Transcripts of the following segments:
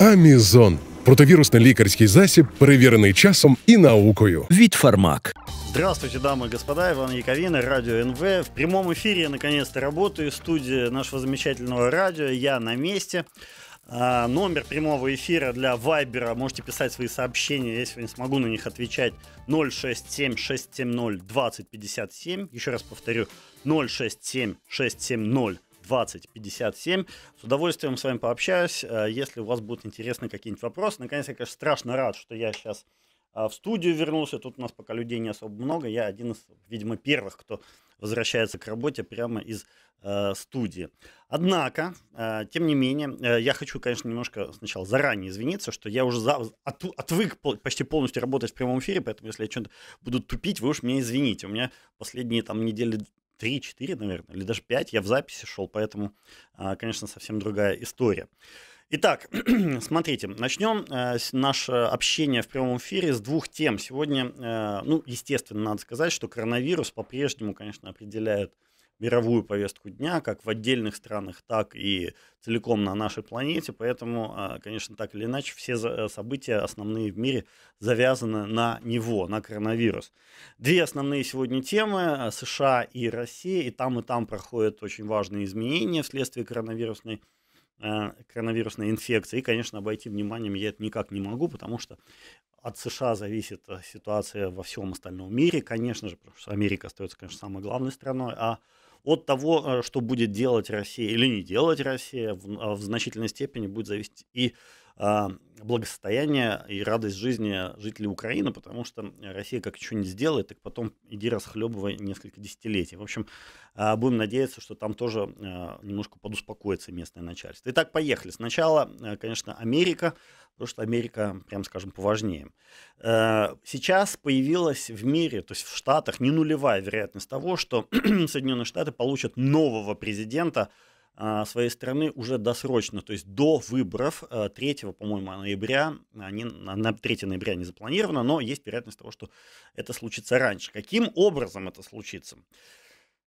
Амізон противірусний лікарський засіб, перевірений часом і наукою. Від фармак. Здравствуйте, дамы и господа, Иван Яковина, Радио НВ. В прямом эфире я наконец-то работаю, студия нашего замечательного радио, я на месте. А, номер прямого эфира для Вайбера, можете писать свои сообщения, Если не смогу на них отвечать, 067-670-2057, еще раз повторю, 067-670 20 57. С удовольствием с вами пообщаюсь. Э, если у вас будут интересны какие-нибудь вопросы. Наконец, я, конечно, страшно рад, что я сейчас э, в студию вернулся. Тут у нас пока людей не особо много. Я один из, видимо, первых, кто возвращается к работе прямо из э, студии. Однако, э, тем не менее, э, я хочу, конечно, немножко сначала заранее извиниться, что я уже за, от, отвык почти полностью работать в прямом эфире, поэтому если я что-то буду тупить, вы уж меня извините. У меня последние там недели 3-4, наверное, или даже 5 я в записи шел, поэтому, а, конечно, совсем другая история. Итак, смотрите, начнем э, наше общение в прямом эфире с двух тем. Сегодня, э, ну, естественно, надо сказать, что коронавирус по-прежнему, конечно, определяет мировую повестку дня, как в отдельных странах, так и целиком на нашей планете. Поэтому, а, конечно, так или иначе, все э, события основные в мире завязаны на него, на коронавирус. Две основные сегодня темы э, – США и Россия. И там, и там проходят очень важные изменения вследствие коронавирусной э, коронавирусной инфекции. И, конечно, обойти вниманием я это никак не могу, потому что от США зависит ситуация во всем остальном мире, конечно же, потому что Америка остается, конечно, самой главной страной, а от того, э, что будет делать Россия или не делать Россия, в, а в значительной степени будет зависеть и а, благосостояние и радость жизни жителей Украины, потому что Россия как еще не сделает, так потом иди расхлебывай несколько десятилетий. В общем, а, будем надеяться, что там тоже а, немножко подуспокоится местное начальство. Итак, поехали. Сначала, э, конечно, Америка, потому что Америка, прям скажем, поважнее. Э, сейчас появилась в мире, то есть в Штатах, не нулевая вероятность того, что Соединенные Штаты получат нового президента, а, своей страны уже досрочно, то есть до выборов 3, а, по-моему, ноября, они, а, на 3 ноября не запланировано, но есть вероятность того, что это случится раньше. Каким образом это случится?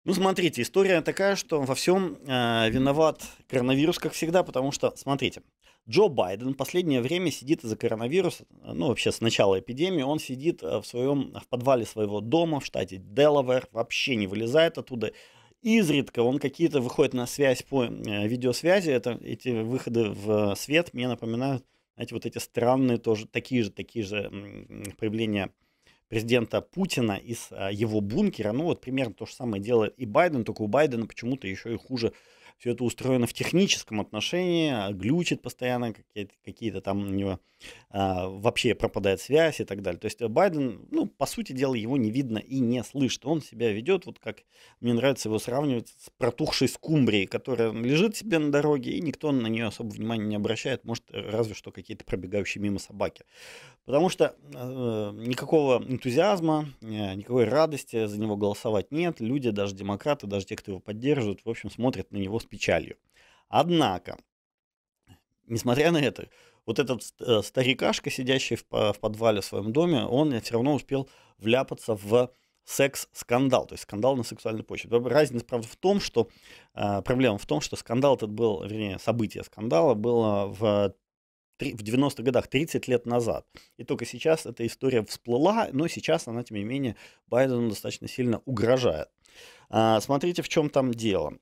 Ну, смотрите, история такая, что во всем э, виноват коронавирус, как всегда, потому что, смотрите, Джо Байден последнее время сидит из-за коронавируса, ну, вообще с начала эпидемии, он сидит в своем, в подвале своего дома в штате Делавэр вообще не вылезает оттуда, Изредка он какие-то выходит на связь по э, видеосвязи. Это, эти выходы в свет мне напоминают, знаете, вот эти странные тоже, такие же, такие же появления президента Путина из а, его бункера. Ну вот примерно то же самое делает и Байден, только у Байдена почему-то еще и хуже все это устроено в техническом отношении, а, глючит постоянно, какие-то, какие то там у него а, вообще пропадает связь и так далее. То есть э, Байден, ну, по сути дела, его не видно и не слышно. Он себя ведет, вот как мне нравится его сравнивать с протухшей скумбрией, которая лежит себе на дороге, и никто на нее особо внимания не обращает, может, э, разве что какие-то пробегающие мимо собаки. Потому что э, никакого энтузиазма, э, никакой радости, за него голосовать нет. Люди, даже демократы, даже те, кто его поддерживают, в общем, смотрят на него с печалью. Однако, несмотря на это, вот этот э, старикашка, сидящий в подвале в своем доме, он все равно успел вляпаться в секс-скандал, то есть скандал на сексуальной почве. Разница, правда, в том, что э, проблема в том, что скандал этот был, вернее, событие скандала было в в 90-х годах, 30 лет назад. И только сейчас эта история всплыла, но сейчас она, тем не менее, Байдену достаточно сильно угрожает. А, смотрите, в чем там дело.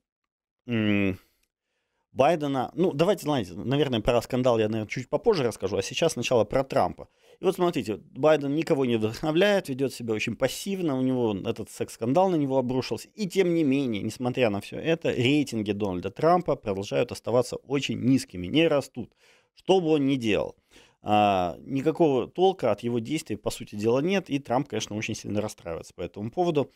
Байдена, ну давайте, знаете, наверное, про скандал я, наверное, чуть попозже расскажу, а сейчас сначала про Трампа. И вот смотрите, Байден никого не вдохновляет, ведет себя очень пассивно, у него этот секс-скандал на него обрушился. И тем не менее, несмотря на все это, рейтинги Дональда Трампа продолжают оставаться очень низкими, не растут. Что бы он ни делал, а, никакого толка от его действий, по сути дела, нет. И Трамп, конечно, очень сильно расстраивается по этому поводу.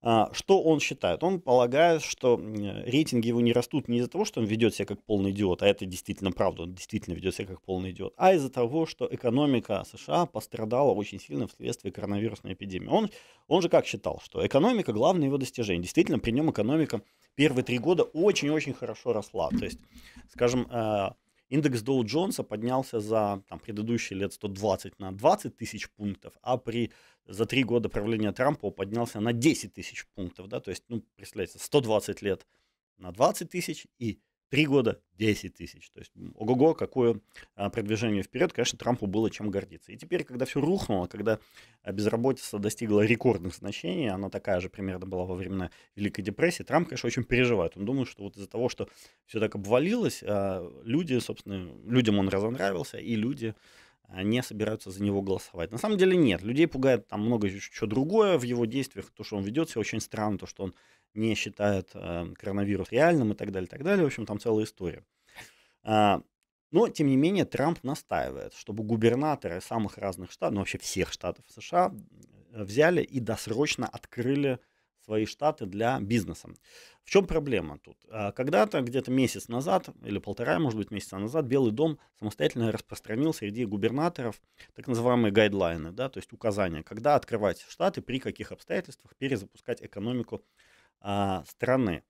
А, что он считает? Он полагает, что рейтинги его не растут не из-за того, что он ведет себя как полный идиот, а это действительно правда, он действительно ведет себя как полный идиот, а из-за того, что экономика США пострадала очень сильно вследствие коронавирусной эпидемии. Он, он же как считал, что экономика – главное его достижение. Действительно, при нем экономика первые три года очень-очень хорошо росла. То есть, скажем, а, Индекс Доу Джонса поднялся за там, предыдущие лет 120 на 20 тысяч пунктов, а при, за три года правления Трампа поднялся на 10 тысяч пунктов. Да? То есть, ну, представляете, 120 лет на 20 тысяч и Три года 10 тысяч. То есть, ого-го, какое а, продвижение вперед. Конечно, Трампу было чем гордиться. И теперь, когда все рухнуло, когда а, безработица достигла рекордных значений, она такая же примерно была во времена Великой депрессии, Трамп, конечно, очень переживает. Он думает, что вот из-за того, что все так обвалилось, а, люди, собственно, людям он разонравился, и люди не собираются за него голосовать. На самом деле нет. Людей пугает там много чего другое в его действиях, то, что он ведет себя очень странно, то, что он не считает э, эм, коронавирус реальным и так далее, так далее. В общем, там целая история. А, но, тем не менее, Трамп настаивает, чтобы губернаторы самых разных штатов, ну вообще всех штатов США, э, взяли и досрочно открыли свои штаты для бизнеса. В чем проблема тут? А, когда-то, где-то месяц назад, или полтора, может быть, месяца назад, Белый дом самостоятельно распространил среди губернаторов так называемые гайдлайны, да, то есть указания, когда открывать штаты, при каких обстоятельствах перезапускать экономику а, страны.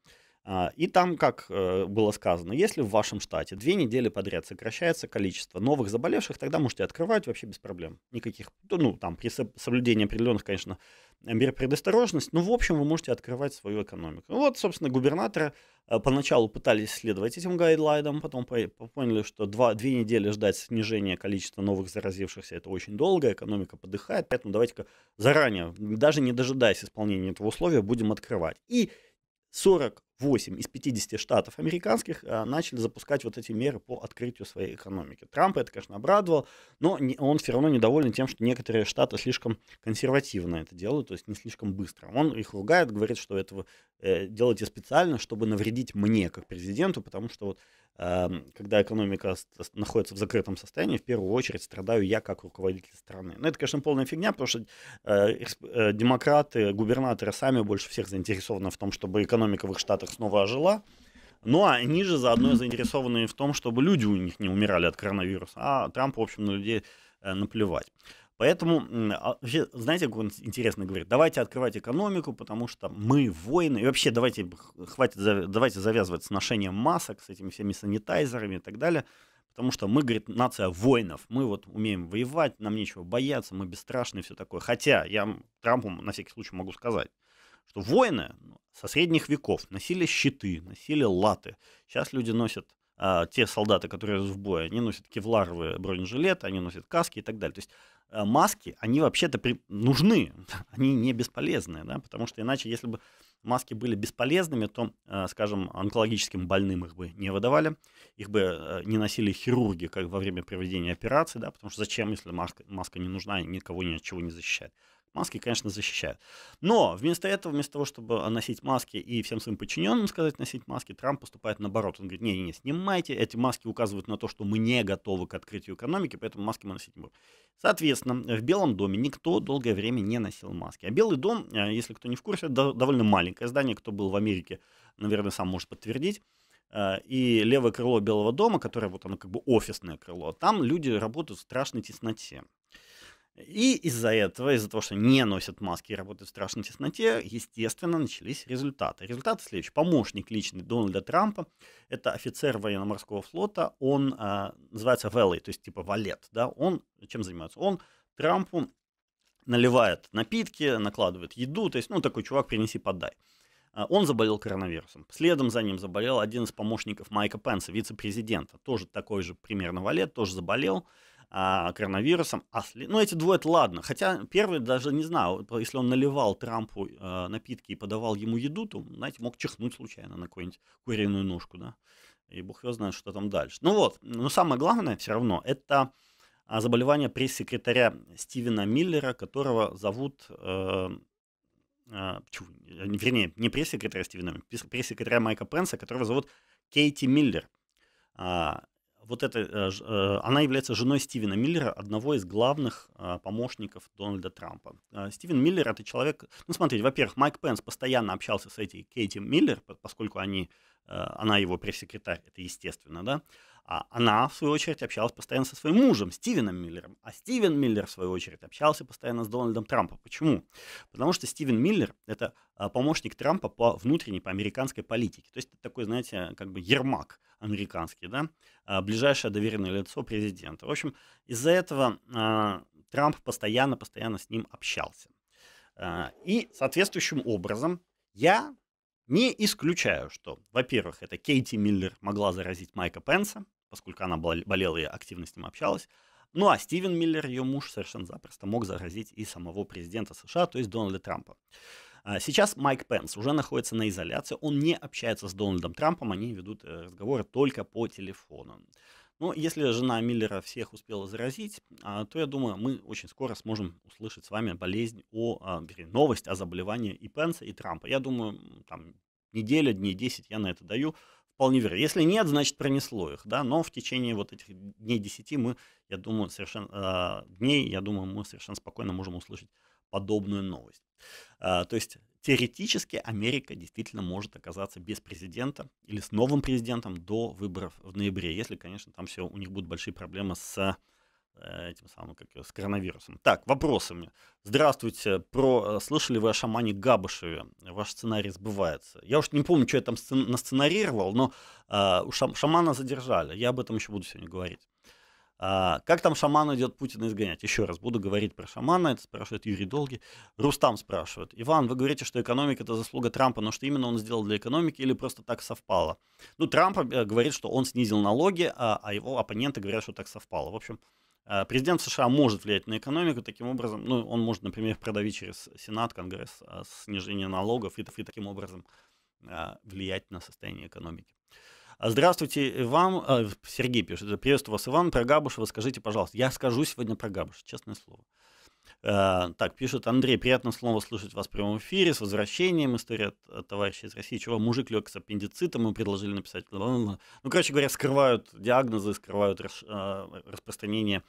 А, и там, как э, было сказано, если в вашем штате две недели подряд сокращается количество новых заболевших, тогда можете открывать вообще без проблем. Никаких, ну, там, при соблюдении определенных, конечно, мер предосторожности, но, в общем, вы можете открывать свою экономику. Ну, вот, собственно, губернаторы э, поначалу пытались следовать этим гайдлайнам, потом поняли, что два, две недели ждать снижения количества новых заразившихся – это очень долго, экономика подыхает, поэтому давайте-ка заранее, даже не дожидаясь исполнения этого условия, будем открывать. И 40 8 из 50 штатов американских э, начали запускать вот эти меры по открытию своей экономики. Трамп это, конечно, обрадовал, но он все равно недоволен тем, что некоторые штаты слишком консервативно это делают, то есть не слишком быстро. Он их ругает, говорит, что этого э, делаете специально, чтобы навредить мне как президенту, потому что вот Эм, когда экономика находится в закрытом состоянии, в первую очередь страдаю я как руководитель страны. Но ну, это, конечно, полная фигня, потому что э, э, демократы, губернаторы сами больше всех заинтересованы в том, чтобы экономика в их штатах снова ожила. Ну а они же заодно заинтересованы в том, чтобы люди у них не умирали от коронавируса. А Трамп, в общем, на людей э, наплевать. Поэтому, а, вообще, знаете, как он интересно говорит, давайте открывать экономику, потому что мы воины, и вообще давайте, хватит, давайте завязывать с ношением масок, с этими всеми санитайзерами и так далее, потому что мы, говорит, нация воинов, мы вот умеем воевать, нам нечего бояться, мы бесстрашные все такое. Хотя я Трампу на всякий случай могу сказать, что воины ну, со средних веков носили щиты, носили латы. Сейчас люди носят а, те солдаты, которые в бою, они носят кевларовые бронежилеты, они носят каски и так далее. То есть Э, маски, они вообще-то при... нужны, они не бесполезны, да, потому что иначе, если бы маски были бесполезными, то, э, скажем, онкологическим больным их бы не выдавали, их бы э, не носили хирурги как во время проведения операции, да, потому что зачем, если маска, маска не нужна, и никого ни от чего не защищает. Маски, конечно, защищают. Но вместо этого, вместо того, чтобы носить маски и всем своим подчиненным сказать носить маски, Трамп поступает наоборот. Он говорит, не-не-не, снимайте, эти маски указывают на то, что мы не готовы к открытию экономики, поэтому маски мы носить не будем. Соответственно, в Белом доме никто долгое время не носил маски. А Белый дом, э, если кто не в курсе, довольно маленькое здание, кто был в Америке, наверное, сам может подтвердить э, и левое крыло Белого дома, которое вот оно как бы офисное крыло, там люди работают в страшной тесноте. И из-за этого, из-за того, что не носят маски и работают в страшной тесноте, естественно, начались результаты. Результаты следующие. Помощник личный Дональда Трампа, это офицер военно-морского флота, он э, называется Valley, то есть типа валет, да, он чем занимается? Он Трампу наливает напитки, накладывает еду, то есть, ну, такой чувак, принеси, подай. А, он заболел коронавирусом. Следом за ним заболел один из помощников Майка Пенса, вице-президента. Тоже такой же примерно валет, тоже заболел а, коронавирусом. А, ну, эти двое, это ладно. Хотя первый даже, не знаю, если он наливал Трампу а, напитки и подавал ему еду, то, знаете, мог чихнуть случайно на какую-нибудь куриную ножку, да. И бог его знает, что там дальше. Ну вот, но самое главное все равно, это а, заболевание пресс-секретаря Стивена Миллера, которого зовут... Э, а, э, вернее, не пресс-секретаря Стивена, а пресс-секретаря Майка Пенса, которого зовут Кейти Миллер вот эта, э, э, она является женой Стивена Миллера, одного из главных э, помощников Дональда Трампа. Стивен Миллер это человек, ну смотрите, во-первых, Майк Пенс постоянно общался с этой Кейти Миллер, поскольку они, она его пресс-секретарь, это естественно, да. А она, в свою очередь, общалась постоянно со своим мужем, Стивеном Миллером. А Стивен Миллер, в свою очередь, общался постоянно с Дональдом Трампом. Почему? Потому что Стивен Миллер – это помощник Трампа по внутренней, по американской политике. То есть это такой, знаете, как бы ермак – американский, да, а, ближайшее доверенное лицо президента. В общем, из-за этого а, Трамп постоянно-постоянно с ним общался. А, и соответствующим образом я не исключаю, что, во-первых, это Кейти Миллер могла заразить Майка Пенса, поскольку она болела и активно с ним общалась. Ну а Стивен Миллер, ее муж, совершенно запросто мог заразить и самого президента США, то есть Дональда Трампа. А сейчас Майк Пенс уже находится на изоляции, он не общается с Дональдом Трампом, они ведут э, разговоры только по телефону. Но ну, если жена Миллера всех успела заразить, а, то я думаю, мы очень скоро сможем услышать с вами болезнь о, а, вернее, новость о заболевании и Пенса, и Трампа. Я думаю, там неделя, дней 10 я на это даю. Вполне верно. Если нет, значит пронесло их, да, но в течение вот этих дней 10 мы, я думаю, совершенно, дней, я думаю, мы совершенно спокойно можем услышать подобную новость. А, то есть теоретически Америка действительно может оказаться без президента или с новым президентом до выборов в ноябре, если, конечно, там все у них будут большие проблемы с э, этим самым, как с коронавирусом. Так, вопросы мне. Здравствуйте. Про э, слышали вы о шамане Габышеве? Ваш сценарий сбывается. Я уж не помню, что я там сцен... насценарировал, но э, шам... шамана задержали. Я об этом еще буду сегодня говорить. А, как там шаман идет Путина изгонять? Еще раз буду говорить про шамана, это спрашивает Юрий Долгий. Рустам спрашивает. Иван, вы говорите, что экономика это заслуга Трампа, но что именно он сделал для экономики или просто так совпало? Ну, Трамп э, говорит, что он снизил налоги, а, а его оппоненты говорят, что так совпало. В общем, э, президент США может влиять на экономику таким образом, ну, он может, например, продавить через Сенат, Конгресс а, снижение налогов и, и таким образом а, влиять на состояние экономики. Здравствуйте, вам, э, Сергей пишет, приветствую вас, Иван, про Габушева скажите, пожалуйста. Я скажу сегодня про Габушева, честное слово. Э, так, пишет Андрей, приятно снова слышать вас в прямом эфире, с возвращением, история от, э, товарища из России, чего мужик лег с аппендицитом, мы предложили написать, Ну, короче говоря, скрывают диагнозы, скрывают распространение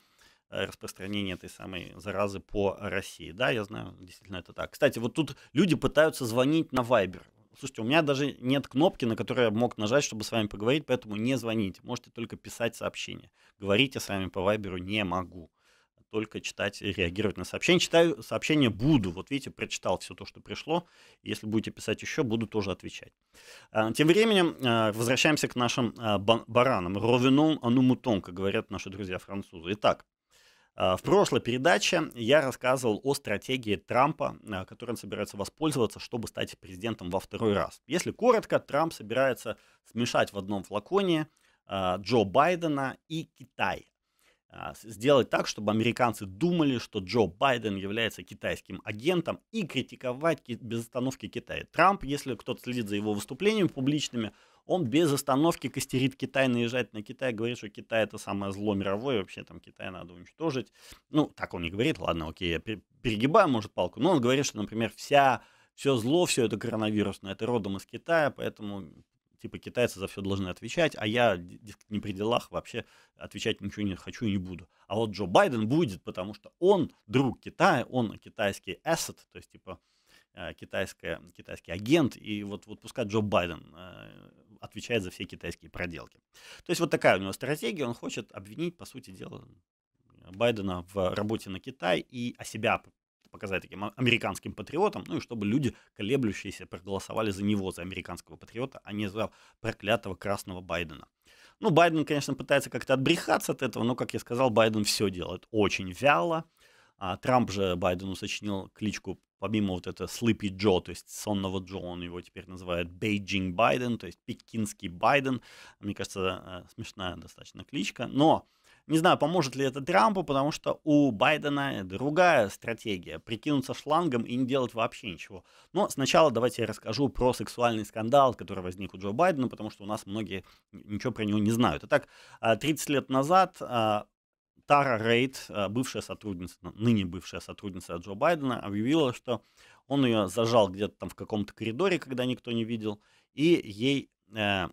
распространение этой самой заразы по России. Да, я знаю, действительно это так. Кстати, вот тут люди пытаются звонить на Viber слушайте, у меня даже нет кнопки, на которую я мог нажать, чтобы с вами поговорить, поэтому не звоните, можете только писать сообщение. Говорить я с вами по Вайберу не могу только читать и реагировать на сообщения. Читаю сообщения буду. Вот видите, прочитал все то, что пришло. Если будете писать еще, буду тоже отвечать. А, тем временем а, возвращаемся к нашим а, баранам. Ровеном анумутон, как говорят наши друзья французы. Итак, а, в прошлой передаче я рассказывал о стратегии Трампа, а, которой он собирается воспользоваться, чтобы стать президентом во второй раз. Если коротко, Трамп собирается смешать в одном флаконе а, Джо Байдена и Китай. Сделать так, чтобы американцы думали, что Джо Байден является китайским агентом и критиковать без остановки Китай. Трамп, если кто-то следит за его выступлениями публичными, он без остановки костерит Китай, наезжает на Китай, говорит, что Китай это самое зло мировое, вообще там Китай надо уничтожить. Ну, так он не говорит, ладно, окей, я перегибаю, может, палку, но он говорит, что, например, вся, все зло, все это коронавирусное, это родом из Китая, поэтому типа китайцы за все должны отвечать, а я не при делах вообще отвечать ничего не хочу и не буду. А вот Джо Байден будет, потому что он друг Китая, он китайский asset, то есть типа э, китайская, китайский агент, и вот, вот пускай Джо Байден э, отвечает за все китайские проделки. То есть вот такая у него стратегия, он хочет обвинить, по сути дела, Байдена в работе на Китай и о себя показать таким а-, американским патриотом, ну и чтобы люди, колеблющиеся, проголосовали за него, за американского патриота, а не за проклятого красного Байдена. Ну, Байден, конечно, пытается как-то отбрехаться от этого, но, как я сказал, Байден все делает очень вяло. А Трамп же Байдену сочинил кличку помимо вот этого Sleepy Джо, то есть сонного Джо, он его теперь называет Beijing Байден, то есть пекинский Байден. Мне кажется, э, смешная достаточно кличка. Но не знаю, поможет ли это Трампу, потому что у Байдена другая стратегия – прикинуться шлангом и не делать вообще ничего. Но сначала давайте я расскажу про сексуальный скандал, который возник у Джо Байдена, потому что у нас многие ничего про него не знают. Итак, 30 э, лет назад э, Тара Рейд, э, бывшая сотрудница, ну, ныне бывшая сотрудница Джо Байдена, объявила, что он ее зажал где-то там в каком-то коридоре, когда никто не видел, и ей э,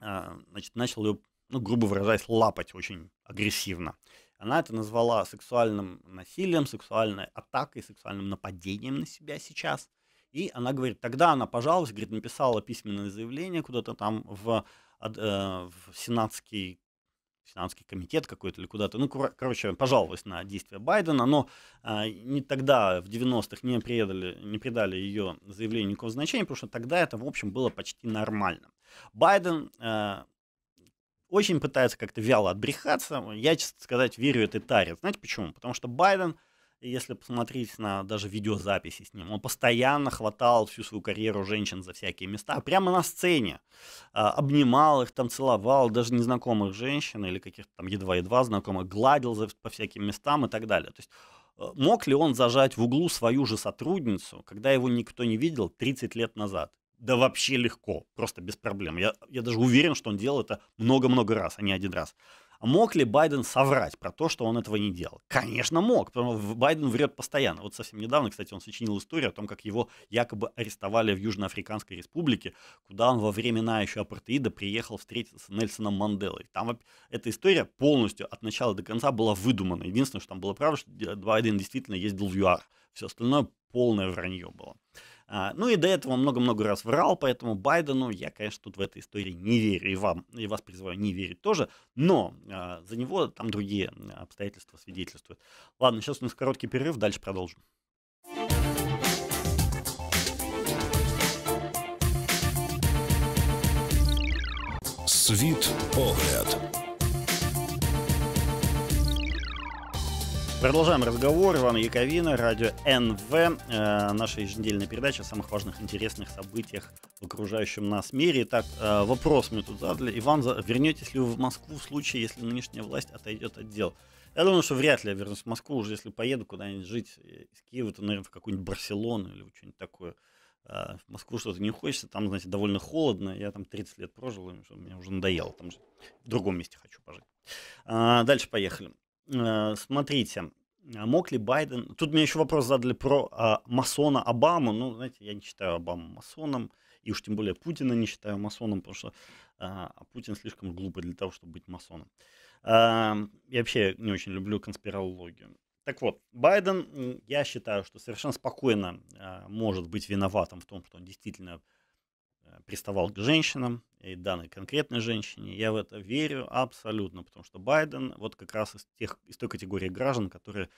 э, значит, начал ее, ну, грубо выражаясь, лапать очень агрессивно. Она это назвала сексуальным насилием, сексуальной атакой, сексуальным нападением на себя сейчас. И она говорит, тогда она пожаловалась, говорит, написала письменное заявление куда-то там в, э, в сенатский финансовый комитет какой-то или куда-то. Ну, короче, пожаловалась на действия Байдена, но а, не тогда, в 90-х, не, предали, не придали ее заявлению никакого значения, потому что тогда это, в общем, было почти нормально. Байден а, очень пытается как-то вяло отбрехаться. Я, честно сказать, верю этой таре. Знаете почему? Потому что Байден если посмотреть на даже видеозаписи с ним, он постоянно хватал всю свою карьеру женщин за всякие места, а прямо на сцене, а, обнимал их, там целовал, даже незнакомых женщин или каких-то там едва-едва знакомых, гладил по всяким местам и так далее. То есть э, мог ли он зажать в углу свою же сотрудницу, когда его никто не видел 30 лет назад? Да вообще легко, просто без проблем. Я, я даже уверен, что он делал это много-много раз, а не один раз. Мог ли Байден соврать про то, что он этого не делал? Конечно, мог, потому что Байден врет постоянно. Вот совсем недавно, кстати, он сочинил историю о том, как его якобы арестовали в Южноафриканской республике, куда он во времена еще апартеида приехал встретиться с Нельсоном Манделой. Там эта история полностью от начала до конца была выдумана. Единственное, что там было правда, что Байден действительно ездил в ЮАР. Все остальное полное вранье было. А, ну и до этого много-много раз врал, поэтому Байдену я, конечно, тут в этой истории не верю, и вам, и вас призываю не верить тоже, но а, за него там другие обстоятельства свидетельствуют. Ладно, сейчас у нас короткий перерыв, дальше продолжим. Світ огляд. Продолжаем разговор. Иван Яковина, радио НВ. Э, наша еженедельная передача о самых важных, интересных событиях в окружающем нас мире. Итак, э, вопрос мне тут задали. Иван, вернетесь ли вы в Москву в случае, если нынешняя власть отойдет от дел? Я думаю, что вряд ли я вернусь в Москву. Уже если поеду куда-нибудь жить э, из Киева, то, наверное, в какую-нибудь Барселону или что-нибудь такое. Э, в Москву что-то не хочется. Там, знаете, довольно холодно. Я там 30 лет прожил, и мне уже надоело. Там же в другом месте хочу пожить. Э, дальше поехали. Э, смотрите, а мог ли Байден... Тут мне еще вопрос задали про а, масона Обаму. Ну, знаете, я не считаю Обаму масоном, и уж тем более Путина не считаю масоном, потому что а, а Путин слишком глупый для того, чтобы быть масоном. А, я вообще не очень люблю конспирологию. Так вот, Байден, я считаю, что совершенно спокойно а, может быть виноватым в том, что он действительно Э, приставал к женщинам, и данной конкретной женщине. Я в это верю абсолютно, потому что Байден вот как раз из, тех, из той категории граждан, которые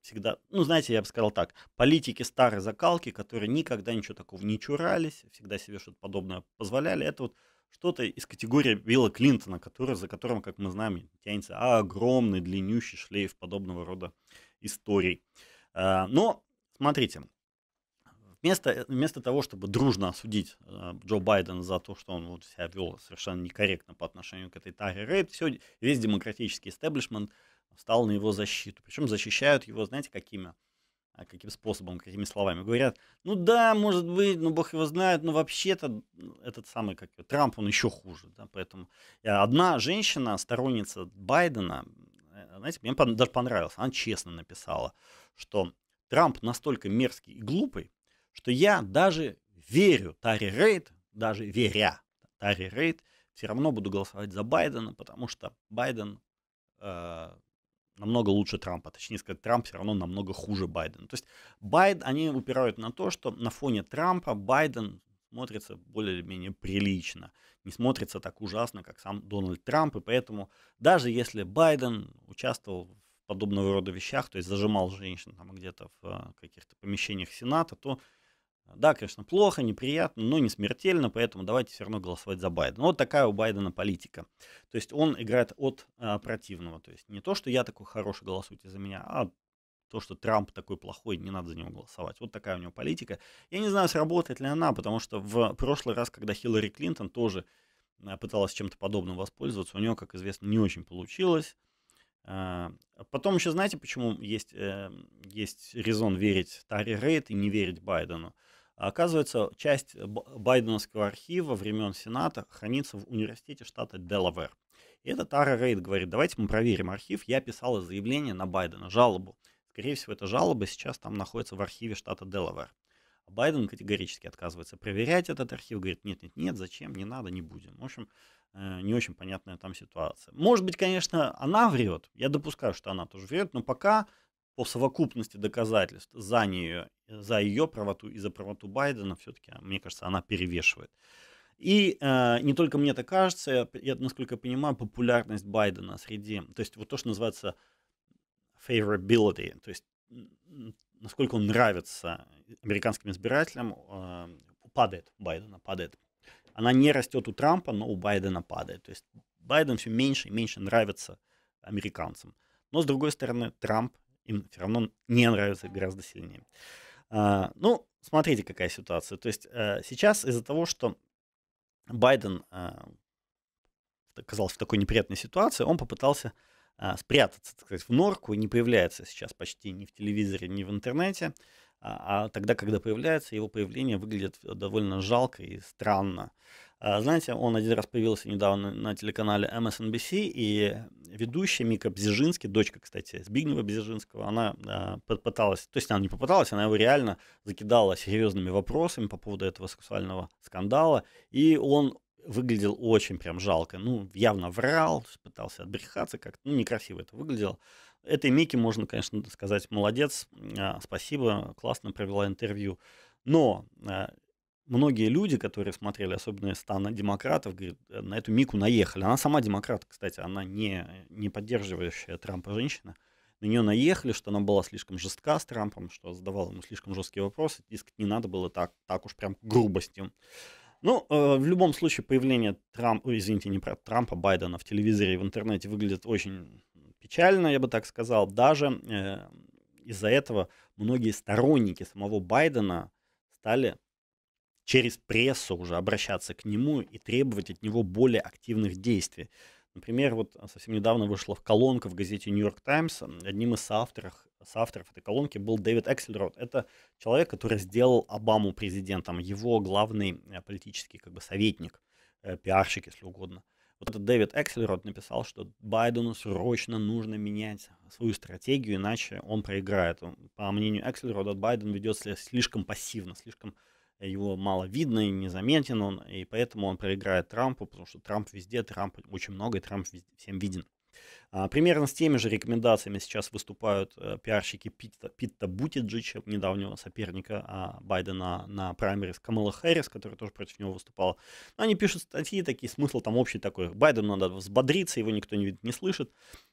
всегда, ну, знаете, я бы сказал так, политики старой закалки, которые никогда ничего такого не чурались, всегда себе что-то подобное позволяли. Это вот что-то из категории Билла Клинтона, который, за которым, как мы знаем, тянется огромный длиннющий шлейф подобного рода историй. Э, но, смотрите, Вместо, э, вместо того, чтобы дружно осудить э, Джо Байдена за то, что он вот себя вел совершенно некорректно по отношению к этой Таре Рейд, все, весь демократический истеблишмент встал на его защиту. Причем защищают его, знаете, какими? А, каким способом, какими словами. Говорят, ну да, может быть, ну бог его знает, но вообще-то этот самый, как Трамп, он еще хуже. Да, поэтому э, одна женщина, сторонница Байдена, знаете, мне даже понравилось, она честно написала, что Трамп настолько мерзкий и глупый, что я даже верю Таре Рейд, даже веря Таре Рейд, все равно буду голосовать за Байдена, потому что Байден э, намного лучше Трампа. Точнее сказать, Трамп все равно намного хуже Байдена. То есть Байден они упирают на то, что на фоне Трампа Байден смотрится более-менее прилично, не смотрится так ужасно, как сам Дональд Трамп, и поэтому даже если Байден участвовал в подобного рода вещах, то есть зажимал женщин там где-то в э, каких-то помещениях Сената, то да, конечно, плохо, неприятно, но не смертельно, поэтому давайте все равно голосовать за Байдена. Вот такая у Байдена политика. То есть он играет от а, противного. То есть не то, что я такой хороший, голосуйте за меня, а то, что Трамп такой плохой, не надо за него голосовать. Вот такая у него политика. Я не знаю, сработает ли она, потому что в прошлый раз, когда Хиллари Клинтон тоже а, пыталась чем-то подобным воспользоваться, у нее, как известно, не очень получилось. А, а потом еще знаете, почему есть, эм, есть резон верить Таре Рейд и не верить Байдену? А оказывается, часть Байденовского архива времен Сената хранится в университете штата Делавер. И этот ара Рейд говорит, давайте мы проверим архив. Я писал заявление на Байдена, жалобу. Скорее всего, эта жалоба сейчас там находится в архиве штата Делавер. А Байден категорически отказывается проверять этот архив. Говорит, нет, нет, нет, зачем, не надо, не будем. В общем, э, не очень понятная там ситуация. Может быть, конечно, она врет. Я допускаю, что она тоже врет, но пока по совокупности доказательств за нее, за ее правоту и за правоту Байдена, все-таки, а, мне кажется, она перевешивает. И э, не только мне это кажется, я, я, насколько я понимаю, популярность Байдена среди, то есть вот то, что называется favorability, то есть насколько он нравится американским избирателям, э, падает Байдена, падает. Она не растет у Трампа, но у Байдена падает. То есть Байден все меньше и меньше нравится американцам. Но, с другой стороны, Трамп им все равно не нравится гораздо сильнее. А, ну, смотрите, какая ситуация. То есть э, сейчас из-за того, что Байден оказался а, в такой неприятной ситуации, он попытался а, спрятаться, так сказать, в норку, и не появляется сейчас почти ни в телевизоре, ни в интернете. а тогда, когда появляется, его появление выглядит э, довольно жалко и странно. А, знаете, он один раз появился недавно на телеканале MSNBC, эм и ведущая Мика Бзижинский, дочка, кстати, Збигнева Бзижинского, она а, попыталась, то есть она не попыталась, она его реально закидала серьезными вопросами по поводу этого сексуального скандала, и он выглядел очень прям жалко. Ну, явно врал, пытался отбрехаться как-то, ну, некрасиво это выглядело. Этой Мике можно, конечно, сказать, молодец, «А, спасибо, классно провела интервью. Но многие люди, которые смотрели, особенно стана демократов, говорят, э, на эту Мику наехали. Она сама демократ, кстати, она не, не поддерживающая Трампа женщина. На нее наехали, что она была слишком жестка с Трампом, что задавала ему слишком жесткие вопросы. Дескать, не надо было так, так уж прям грубостью. Ну, э, в любом случае, появление Трампа, извините, не про Трампа, Байдена в телевизоре и в интернете выглядит очень печально, я бы так сказал. Даже э, из-за этого многие сторонники самого Байдена стали через прессу уже обращаться к нему и требовать от него более активных действий. Например, вот а, совсем недавно вышла колонка в газете «Нью-Йорк Таймс». Одним из соавторов, соавторов этой колонки был Дэвид Эксельрод. Это человек, который сделал Обаму президентом, его главный э, политический как бы, советник, э, пиарщик, если угодно. Вот этот Дэвид Эксельрод написал, что Байдену срочно нужно менять свою стратегию, иначе он проиграет. По мнению Эксельрода, Байден ведет себя слишком пассивно, слишком пассивно его мало видно и незаметен он, и поэтому он проиграет Трампу, потому что Трамп везде, Трамп очень много, и Трамп везде, всем виден. А, примерно с теми же рекомендациями сейчас выступают э, пиарщики Питта, Питта Бутиджича, недавнего соперника а, Байдена на с Камала Харрис, который тоже против него выступал. они пишут статьи, такие смысл там общий такой. Байдену надо взбодриться, его никто не не слышит.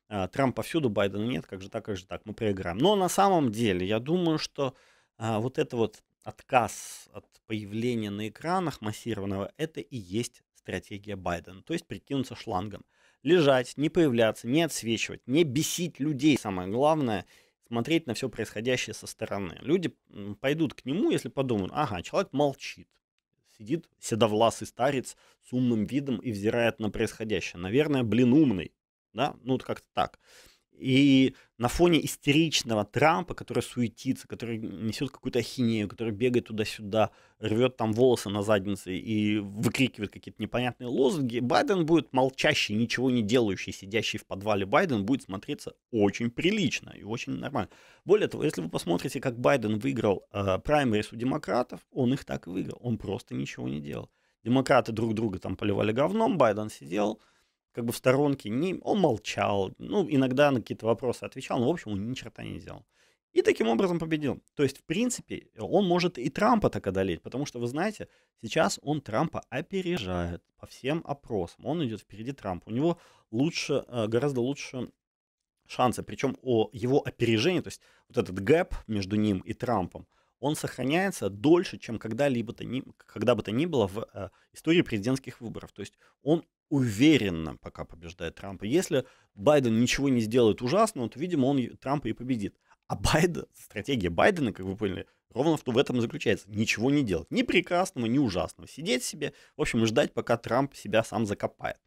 А, Трамп повсюду, Байдена нет, как же так, как же так, мы проиграем. Но на самом деле, я думаю, что вот это вот отказ от появления на экранах массированного, это и есть стратегия Байдена. То есть прикинуться шлангом. Лежать, не появляться, не отсвечивать, не бесить людей, самое главное, смотреть на все происходящее со стороны. Люди пойдут к нему, если подумают, ага, человек молчит, сидит седовласый старец с умным видом и взирает на происходящее. Наверное, блин, умный, да, ну вот как-то так. И на фоне истеричного Трампа, который суетится, который несет какую-то ахинею, который бегает туда-сюда, рвет там волосы на заднице и выкрикивает какие-то непонятные лозунги, Байден будет молчащий, ничего не делающий, сидящий в подвале Байден будет смотреться очень прилично и очень нормально. Более того, если вы посмотрите, как Байден выиграл э, праймерис у демократов, он их так и выиграл, он просто ничего не делал. Демократы друг друга там поливали говном, Байден сидел, как бы в сторонке, не, он молчал, ну, иногда на какие-то вопросы отвечал, но, в общем, он ни черта не сделал. И таким образом победил. То есть, в принципе, он может и Трампа так одолеть, потому что, вы знаете, сейчас он Трампа опережает по всем опросам. Он идет впереди Трампа. У него лучше, э, гораздо лучше шансы. Причем о его опережении, то есть вот этот гэп между ним и Трампом, он сохраняется дольше, чем когда-либо то ни, когда бы то ни было в э, истории президентских выборов. То есть он уверенно пока побеждает Трампа. Если Байден ничего не сделает ужасного, то, видимо, он Трампа и победит. А Байден, стратегия Байдена, как вы поняли, ровно в этом и заключается. Ничего не делать. Ни прекрасного, ни ужасного. Сидеть себе, в общем, и ждать, пока Трамп себя сам закопает.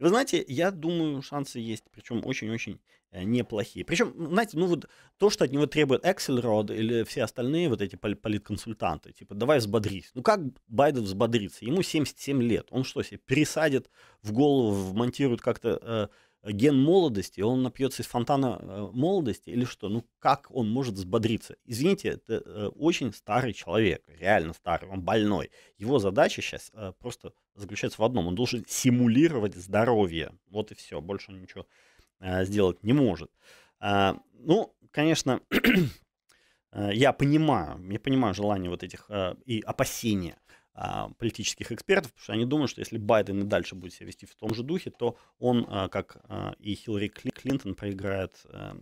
вы знаете, я думаю, шансы есть, причем очень-очень э, неплохие. Причем, ну, знаете, ну вот то, что от него требует Эксельрод или все остальные вот эти политконсультанты, типа, давай взбодрись. Ну как Байден взбодрится? Ему 77 лет. Он что, себе пересадит в голову, вмонтирует как-то э, ген молодости, он напьется из фонтана э, молодости или что? Ну, как он может взбодриться? Извините, это э, очень старый человек, реально старый, он больной. Его задача сейчас э, просто заключается в одном, он должен симулировать здоровье. Вот и все, больше он ничего сделать не может. А, ну, конечно, я понимаю, я понимаю желание вот этих и опасения. А, политических экспертов, потому что они думают, что если Байден и дальше будет себя вести в том же духе, то он, а, как а, и Хиллари Клинтон, проиграет э,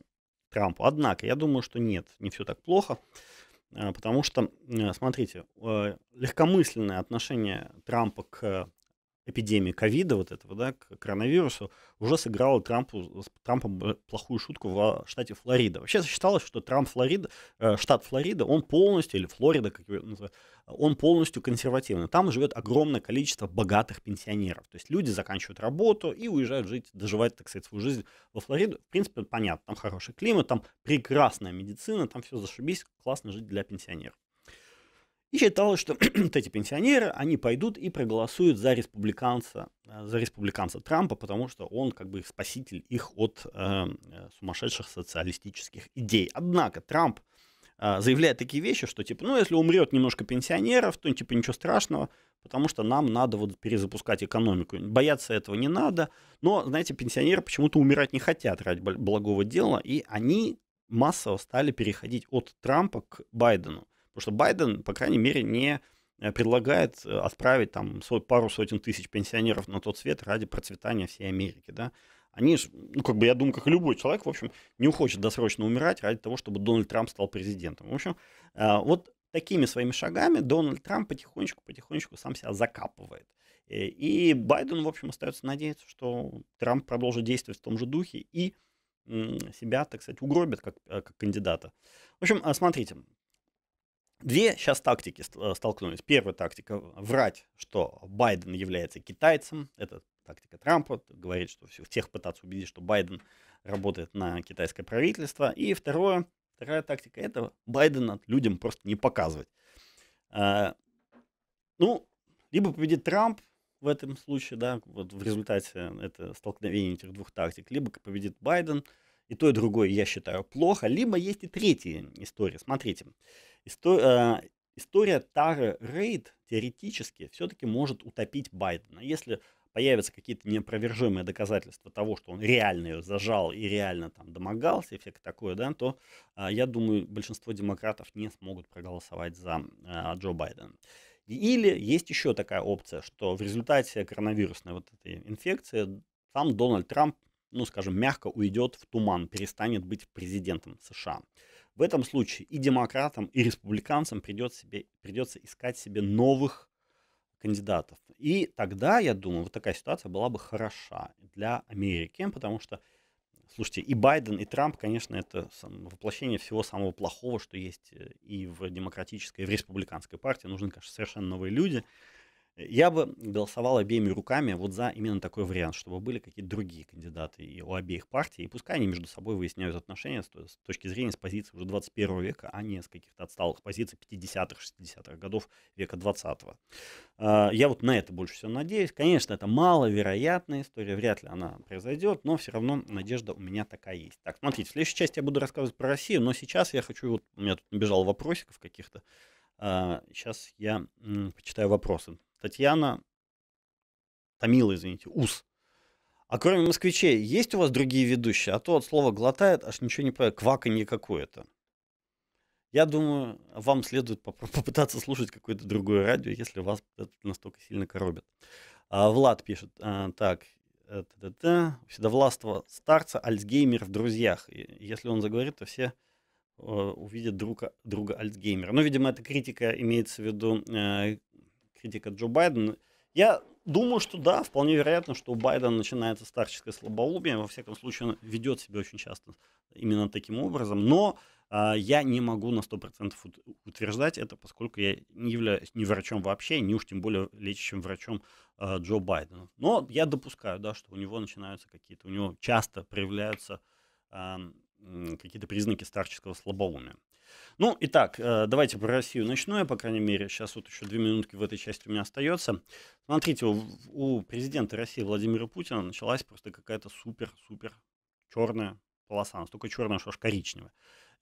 Трампу. Однако, я думаю, что нет, не все так плохо, потому что, смотрите, э, легкомысленное отношение Трампа к эпидемии ковида, вот этого, да, к коронавирусу, уже сыграла Трампу, с Трампом э, плохую шутку в штате Флорида. Вообще считалось, что Трамп Флорида, э, штат Флорида, он полностью, или Флорида, как его называют, он полностью консервативный. Там живет огромное количество богатых пенсионеров. То есть люди заканчивают работу и уезжают жить, доживать, так сказать, свою жизнь во Флориду. В принципе, понятно, там хороший климат, там прекрасная медицина, там все зашибись, классно жить для пенсионеров и считалось, что вот эти пенсионеры, они пойдут и проголосуют за республиканца, э, за республиканца Трампа, потому что он как бы спаситель их от э, э, сумасшедших социалистических идей. Однако Трамп э, заявляет такие вещи, что типа, ну если умрет немножко пенсионеров, то типа ничего страшного, потому что нам надо вот перезапускать экономику. Бояться этого не надо, но, знаете, пенсионеры почему-то умирать не хотят ради благого дела, и они массово стали переходить от Трампа к Байдену. Потому что Байден, по крайней мере, не э, предлагает э, отправить там пару сотен тысяч пенсионеров на тот свет ради процветания всей Америки, да. Они же, ну, как бы, я думаю, как и любой человек, в общем, не хочет досрочно умирать ради того, чтобы Дональд Трамп стал президентом. В общем, э, вот такими своими шагами Дональд Трамп потихонечку-потихонечку сам себя закапывает. И Байден, в общем, остается надеяться, что Трамп продолжит действовать в том же духе и себя, так сказать, угробит как, как кандидата. В общем, смотрите, Две сейчас тактики э, столкнулись. Первая тактика – врать, что Байден является китайцем. Это тактика Трампа. Говорит, что всех пытаться убедить, что Байден работает на китайское правительство. И второе, вторая тактика – это Байдена людям просто не показывать. А, ну, либо победит Трамп в этом случае, да, вот в результате э, это столкновение этих двух тактик, либо победит Байден – и то, и другое, я считаю, плохо. Либо есть и третья история. Смотрите, история, а, история Тары Рейд теоретически все-таки может утопить Байдена. Если появятся какие-то неопровержимые доказательства того, что он реально ее зажал и реально там домогался и всякое такое, да, то а, я думаю, большинство демократов не смогут проголосовать за а, Джо Байдена. Или есть еще такая опция, что в результате коронавирусной вот этой инфекции сам Дональд Трамп ну, скажем, мягко уйдет в туман, перестанет быть президентом США. В этом случае и демократам, и республиканцам придется, себе, придется искать себе новых кандидатов. И тогда, я думаю, вот такая ситуация была бы хороша для Америки, потому что, слушайте, и Байден, и Трамп, конечно, это воплощение всего самого плохого, что есть э, и в демократической, и в республиканской партии. Нужны, конечно, совершенно новые люди. Я бы голосовал обеими руками вот за именно такой вариант, чтобы были какие-то другие кандидаты и у обеих партий, и пускай они между собой выясняют отношения с, с точки зрения, с позиции уже 21 века, а не с каких-то отсталых позиций 50-х, 60-х годов века 20-го. А, я вот на это больше всего надеюсь. Конечно, это маловероятная история, вряд ли она произойдет, но все равно надежда у меня такая есть. Так, смотрите, в следующей части я буду рассказывать про Россию, но сейчас я хочу, вот у меня тут набежал вопросиков каких-то, Сейчас а, я почитаю вопросы. Татьяна Томила, извините, УС. А кроме москвичей, есть у вас другие ведущие? А то от слова глотает, аж ничего не понимаю, кваканье какое-то. Я думаю, вам следует попытаться слушать какое-то другое радио, если вас это настолько сильно коробит. А, Влад пишет, а, так, э, всегда та старца, Альцгеймер в друзьях. И если он заговорит, то все э, увидят друга, друга Альцгеймера. Ну, видимо, эта критика имеется в виду э, критика Джо Байдена. Я думаю, что да, вполне вероятно, что у Байдена начинается старческое слабоумие, во всяком случае он ведет себя очень часто именно таким образом, но э, я не могу на 100% утверждать это, поскольку я не являюсь ни врачом вообще, ни уж тем более лечащим врачом э, Джо Байдена. Но я допускаю, да, что у него начинаются какие-то, у него часто проявляются э, какие-то признаки старческого слабоумия. Ну, итак, э, давайте про Россию начну я, по крайней мере. Сейчас вот еще две минутки в этой части у меня остается. Смотрите, у президента России Владимира Путина началась просто какая-то супер-супер черная полоса, настолько черная, что аж коричневая.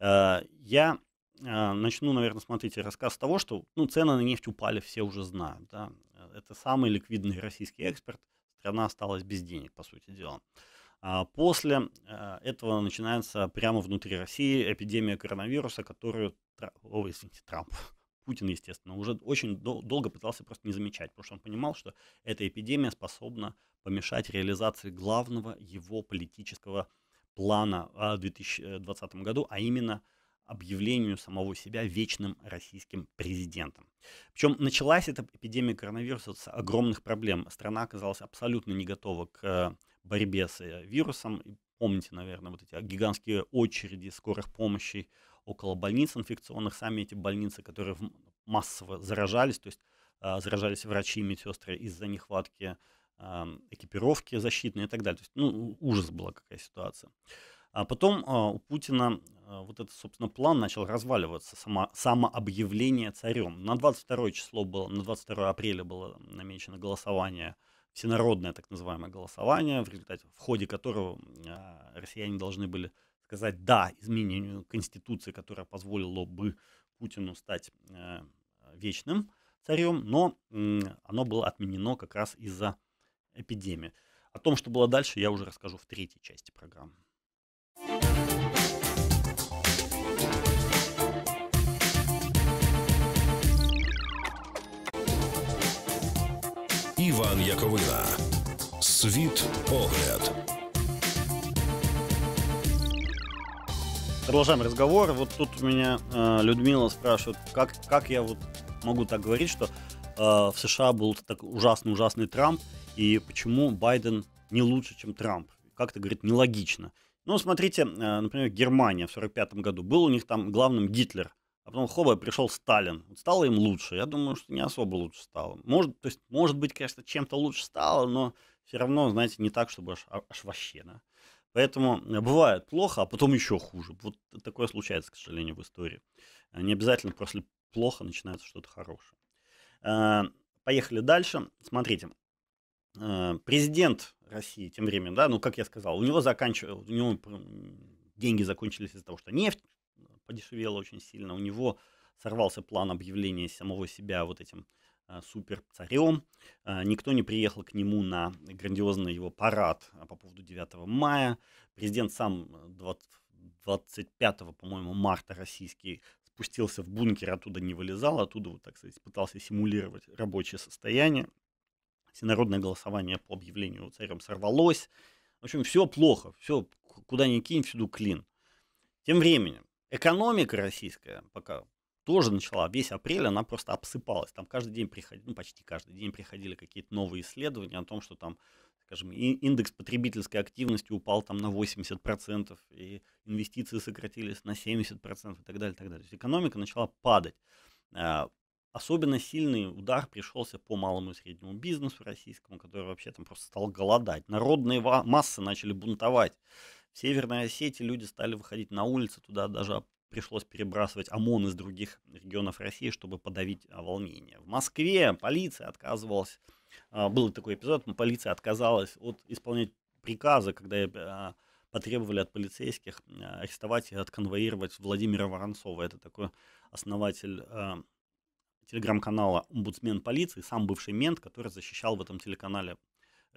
Э, я э, начну, наверное, смотрите, рассказ с того, что ну, цены на нефть упали, все уже знают. Да? Это самый ликвидный российский экспорт. Страна осталась без денег, по сути дела. А после а, этого начинается прямо внутри России эпидемия коронавируса, которую, о, извините, Трамп, Путин, естественно, уже очень долго пытался просто не замечать, потому что он понимал, что эта эпидемия способна помешать реализации главного его политического плана а, в 2020 э, году, а именно объявлению самого себя вечным российским президентом. Причем началась эта эпидемия коронавируса с огромных проблем. Страна оказалась абсолютно не готова к э, борьбе с э, вирусом. Помните, наверное, вот эти гигантские очереди скорых помощи около больниц инфекционных, сами эти больницы, которые массово заражались, то есть а, заражались врачи и медсестры из-за нехватки экипировки защитной и так далее. То есть, ну, ужас была какая ситуация. А потом а, у Путина а, вот этот, собственно, план начал разваливаться, само, самообъявление царем. На 22 число было, на 22 апреля было намечено голосование всенародное так называемое голосование, в результате, в ходе которого а, россияне должны были сказать «да» изменению Конституции, которая позволила бы Путину стать э, вечным царем, но оно было отменено как раз из-за эпидемии. О том, что было дальше, я уже расскажу в третьей части программы. Роковина. Світ огляд. Продолжаем разговор. Вот тут у меня э, Людмила спрашивает, как, как я вот могу так говорить, что э, в США был так ужасный-ужасный Трамп, и почему Байден не лучше, чем Трамп? Как-то, говорит, нелогично. Ну, смотрите, э, например, Германия в 1945 году. Был у них там главным Гитлер – а потом хоба, пришел Сталин. Вот стало им лучше? Я думаю, что не особо лучше стало. Может, то есть, может быть, конечно, чем-то лучше стало, но все равно, знаете, не так, чтобы аж, а, аж вообще, да. Поэтому э, бывает плохо, а потом еще хуже. Вот такое случается, к сожалению, в истории. Э, не обязательно после плохо начинается что-то хорошее. Э, поехали дальше. Смотрите. Президент России тем временем, да, ну, как я сказал, у него заканчивал, у него деньги закончились из-за того, что нефть подешевело очень сильно. У него сорвался план объявления самого себя вот этим а, супер царем. А, никто не приехал к нему на грандиозный его парад а, по поводу 9 мая. Президент сам 20, 25, по-моему, марта российский спустился в бункер, оттуда не вылезал, оттуда, вот, так сказать, пытался симулировать рабочее состояние. Всенародное голосование по объявлению царем сорвалось. В общем, все плохо, все, куда ни кинь, всюду клин. Тем временем, экономика российская пока тоже начала, весь апрель она просто обсыпалась. Там каждый день приходили, ну почти каждый день приходили какие-то новые исследования о том, что там, скажем, индекс потребительской активности упал там на 80%, и инвестиции сократились на 70% и так далее, и так далее. То есть экономика начала падать. А, особенно сильный удар пришелся по малому и среднему бизнесу российскому, который вообще там просто стал голодать. Народные массы начали бунтовать в Северной Осетии люди стали выходить на улицы, туда даже пришлось перебрасывать ОМОН из других регионов России, чтобы подавить а, волнение. В Москве полиция отказывалась, а, был такой эпизод, полиция отказалась от исполнять приказы, когда э, а, потребовали от полицейских арестовать и отконвоировать Владимира Воронцова. Это такой основатель телеграм-канала «Омбудсмен полиции», сам бывший мент, который защищал в этом телеканале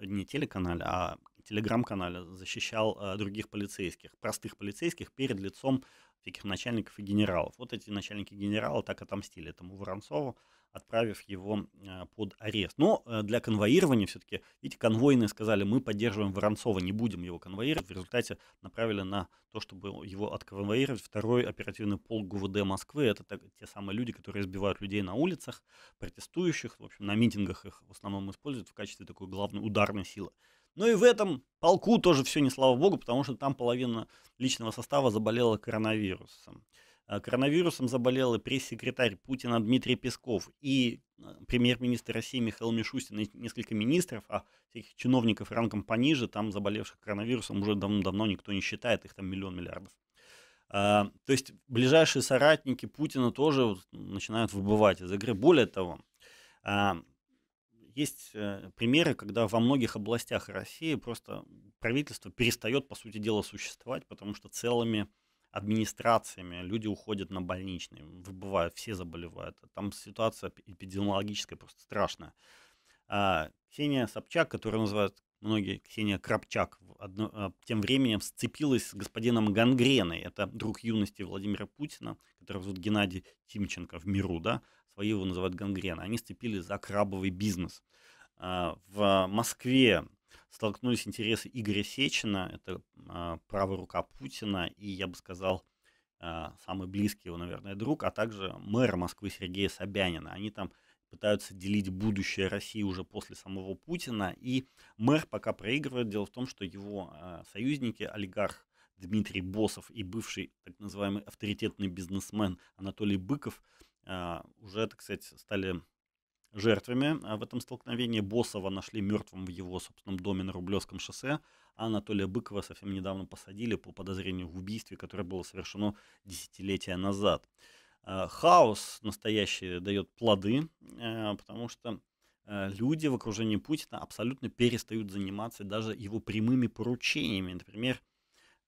не телеканале, а телеграм-канале защищал э, других полицейских, простых полицейских перед лицом всяких начальников и генералов. Вот эти начальники генерала так отомстили этому Воронцову отправив его а, под арест. Но э, для конвоирования все-таки, видите, конвойные сказали, мы поддерживаем Воронцова, не будем его конвоировать. В результате направили на то, чтобы его отконвоировать второй оперативный полк ГУВД Москвы. Это те самые люди, которые избивают людей на улицах, протестующих, в общем, на митингах их в основном используют в качестве такой главной ударной силы. Но и в этом полку тоже все не слава богу, потому что там половина личного состава заболела коронавирусом. Э, коронавирусом заболел и пресс-секретарь Путина Дмитрий Песков, и э, премьер-министр России Михаил Мишустин, и несколько министров, а всяких чиновников рангом пониже, там заболевших коронавирусом уже давно-давно никто не считает, их там миллион миллиардов. А, то есть ближайшие соратники Путина тоже начинают выбывать из игры. Более того, а, есть э, примеры, когда во многих областях России просто правительство перестает, по сути дела, существовать, потому что целыми администрациями, люди уходят на больничные, выбывают, все заболевают. Там ситуация эпидемиологическая просто страшная. А Ксения Собчак, которую называют многие Ксения Крапчак, одно, а, тем временем сцепилась с господином Гангреной. Это друг юности Владимира Путина, которого зовут Геннадий Тимченко в миру, да, свои его называют Гангрена. Они сцепились за крабовый бизнес. А, в Москве столкнулись интересы Игоря Сечина, это э, правая рука Путина, и, я бы сказал, э, самый близкий его, наверное, друг, а также мэра Москвы Сергея Собянина. Они там пытаются делить будущее России уже после самого Путина, и мэр пока проигрывает. Дело в том, что его э, союзники, олигарх Дмитрий Босов и бывший так называемый авторитетный бизнесмен Анатолий Быков уже, так сказать, стали жертвами. А, в этом столкновении Босова нашли мертвым в его собственном доме на Рублевском шоссе. Анатолия Быкова совсем недавно посадили по подозрению в убийстве, которое было совершено десятилетия назад. А, хаос настоящий дает плоды, а, потому что люди в окружении Путина абсолютно перестают заниматься даже его прямыми поручениями. Например,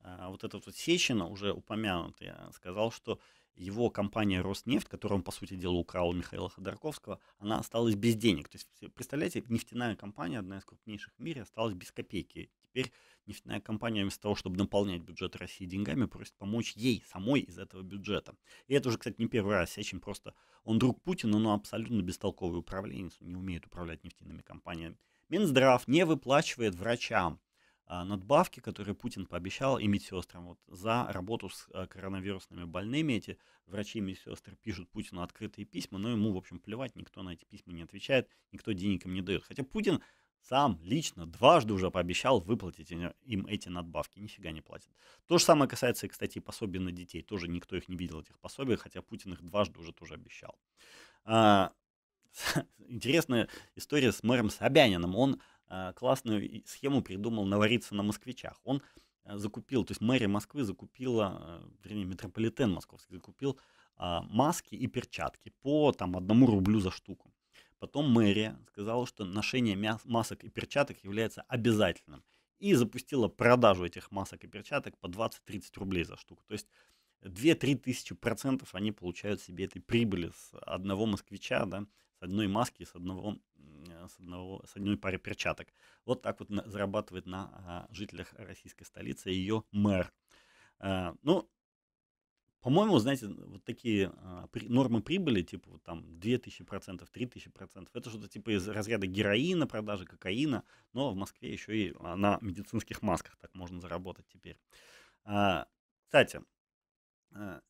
вот этот вот Сечина, уже упомянутый, сказал, что его компания «Роснефть», которую он, по сути дела, украл у Михаила Ходорковского, она осталась без денег. То есть, представляете, нефтяная компания, одна из крупнейших в мире, осталась без копейки. Теперь нефтяная компания вместо того, чтобы наполнять бюджет России деньгами, просит помочь ей самой из этого бюджета. И это уже, кстати, не первый раз. Сечин а просто, он друг Путина, но абсолютно бестолковый управленец, не умеет управлять нефтяными компаниями. Минздрав не выплачивает врачам а, надбавки, которые Путин пообещал и медсестрам. Вот за работу с э, коронавирусными больными эти врачи и медсестры пишут Путину открытые письма, но ему, в общем, плевать, никто на эти письма не отвечает, никто денег им не дает. Хотя Путин сам лично дважды уже пообещал выплатить им эти надбавки, нифига не платит. То же самое касается, кстати, пособий на детей, тоже никто их не видел, этих пособий, хотя Путин их дважды уже тоже обещал а, интересная история с мэром Собяниным. Он а, классную схему придумал навариться на москвичах. Он э, закупил, то есть мэрия Москвы закупила, э, вернее, метрополитен московский закупил а, маски и перчатки по там одному рублю за штуку. Потом мэрия сказала, что ношение мяс- масок и перчаток является обязательным. И запустила продажу этих масок и перчаток по 20-30 рублей за штуку. То есть 2-3 тысячи процентов они получают себе этой прибыли с одного москвича, да, с одной маски, с одного с, одного, с одной пары перчаток. Вот так вот на, зарабатывает на а, жителях российской столицы ее мэр. А, ну, по-моему, знаете, вот такие а, при, нормы прибыли, типа вот там 2000%, 3000%, это что-то типа из разряда героина, продажи кокаина, но в Москве еще и а, на медицинских масках так можно заработать теперь. А, кстати, а,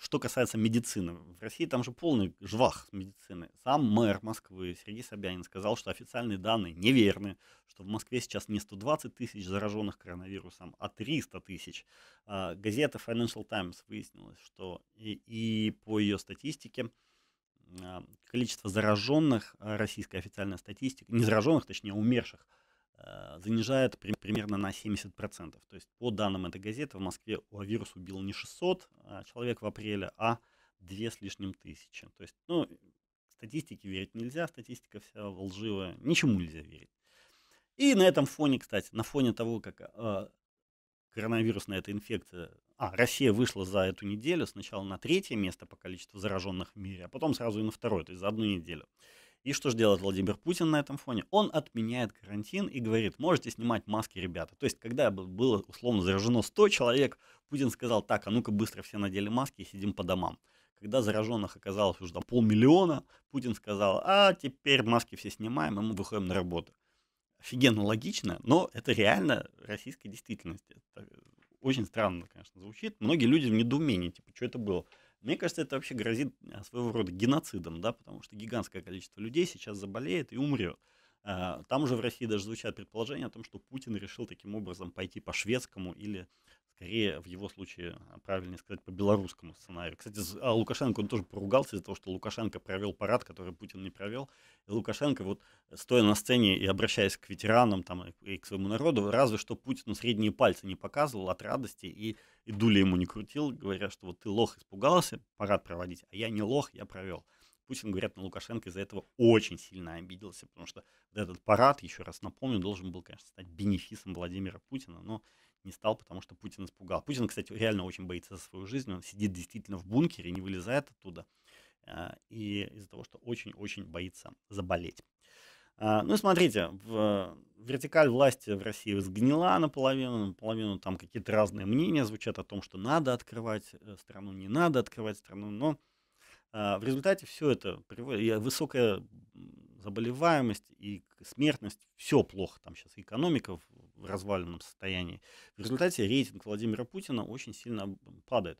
что касается медицины, в России там же полный жвах медицины. Сам мэр Москвы Сергей Собянин сказал, что официальные данные неверны, что в Москве сейчас не 120 тысяч зараженных коронавирусом, а 300 тысяч. А, газета Financial Times выяснилась, что и, и по ее статистике а, количество зараженных, а, российская официальная статистика, не зараженных, точнее, умерших – Э, занижает при, примерно на 70%. То есть по данным этой газеты в Москве вирус убил не 600 а, человек в апреле, а две с лишним тысячи. То есть, ну, статистике верить нельзя, статистика вся лживая, ничему нельзя верить. И на этом фоне, кстати, на фоне того, как э, коронавирусная эта инфекция, а, Россия вышла за эту неделю сначала на третье место по количеству зараженных в мире, а потом сразу и на второе, то есть за одну неделю. И что же делает Владимир Путин на этом фоне? Он отменяет карантин и говорит, можете снимать маски, ребята. То есть, когда было условно заражено 100 человек, Путин сказал, так, а ну-ка быстро все надели маски и сидим по домам. Когда зараженных оказалось уже там полмиллиона, Путин сказал, а теперь маски все снимаем, и мы выходим на работу. Офигенно логично, но это реально российская действительность. Это э, очень странно, конечно, звучит. Многие люди в недоумении, типа, что это было? Мне кажется, это вообще грозит а, своего рода геноцидом, да, потому что гигантское количество людей сейчас заболеет и умрет. А, там уже в России даже звучат предположения о том, что Путин решил таким образом пойти по шведскому или скорее в его случае, а, правильнее сказать, по белорусскому сценарию. Кстати, а Лукашенко он тоже поругался из-за того, что Лукашенко провел парад, который Путин не провел. И Лукашенко, вот э, стоя на сцене и обращаясь к ветеранам там, и к своему народу, разве что Путину средние пальцы не показывал от радости и, и дули ему не крутил, говоря, что вот ты лох испугался парад проводить, а я не лох, я провел. Путин, говорят, на Лукашенко из-за этого очень сильно обиделся, потому что этот парад, еще раз напомню, должен был, конечно, стать бенефисом Владимира Путина, но не стал, потому что Путин испугал. Путин, кстати, реально очень боится за свою жизнь. Он сидит действительно в бункере, не вылезает оттуда. А, и из-за того, что очень-очень боится заболеть. А, ну и смотрите, в, вертикаль власти в России сгнила наполовину, наполовину там какие-то разные мнения звучат о том, что надо открывать э, страну, не надо открывать страну, но а, в результате все это приводит, высокая заболеваемость и смертность, все плохо там сейчас, экономика в разваленном состоянии. В результате рейтинг Владимира Путина очень сильно падает.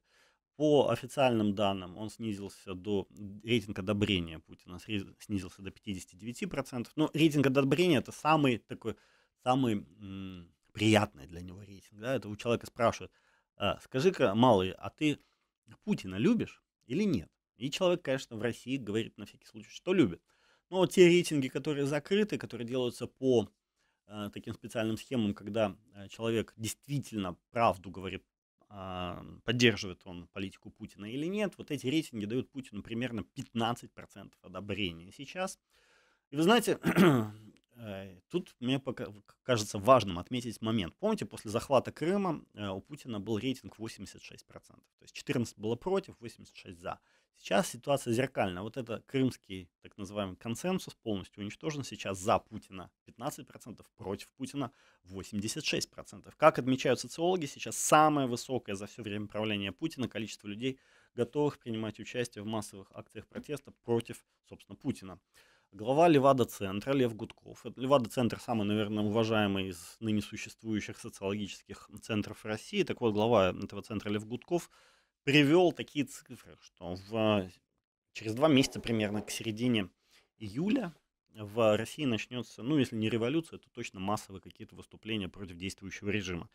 По официальным данным, он снизился до рейтинг одобрения Путина, снизился до 59%. Но рейтинг одобрения это самый такой, самый м, приятный для него рейтинг. Да? Это у человека спрашивают, а, скажи-ка, малый, а ты Путина любишь или нет? И человек, конечно, в России говорит на всякий случай, что любит. Но те рейтинги, которые закрыты, которые делаются по Э, таким специальным схемам, когда э, человек действительно правду говорит, а, поддерживает он политику Путина или нет, вот эти рейтинги дают Путину примерно 15% одобрения сейчас. И вы знаете, э, тут мне кажется важным отметить момент. Помните, после захвата Крыма у Путина был рейтинг 86%, то есть 14 было против, 86 за. Сейчас ситуация зеркальна. Вот это крымский так называемый консенсус полностью уничтожен сейчас за Путина. 15% против Путина, 86%. Как отмечают социологи, сейчас самое высокое за все время правления Путина количество людей, готовых принимать участие в массовых акциях протеста против, собственно, Путина. Глава Левада-центра Лев Гудков. Левада-центр самый, наверное, уважаемый из ныне существующих социологических центров России. Так вот, глава этого центра Лев Гудков – привел такие цифры, что в, через два месяца примерно к середине июля в России начнется, ну, если не революция, то точно массовые какие-то выступления против действующего режима.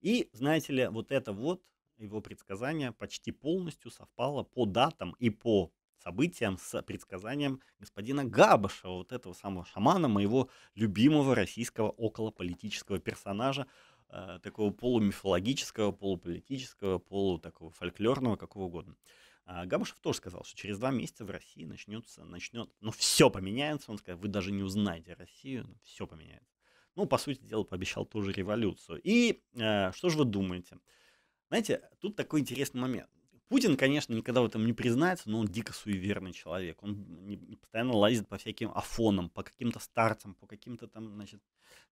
И, знаете ли, вот это вот, его предсказание почти полностью совпало по датам и по событиям с предсказанием господина Габышева, вот этого самого шамана, моего любимого российского околополитического персонажа, Э, такого полумифологического, полуполитического, полу такого фольклорного, какого угодно. А Гамушев тоже сказал, что через два месяца в России начнется, начнет, ну все поменяется, он сказал, вы даже не узнаете Россию, ну, все поменяется. Ну, по сути дела, пообещал тоже революцию. И э, что же вы думаете? Знаете, тут такой интересный момент. Путин, конечно, никогда в этом не признается, но он дико суеверный человек. Он постоянно лазит по всяким афонам, по каким-то старцам, по каким-то там, значит,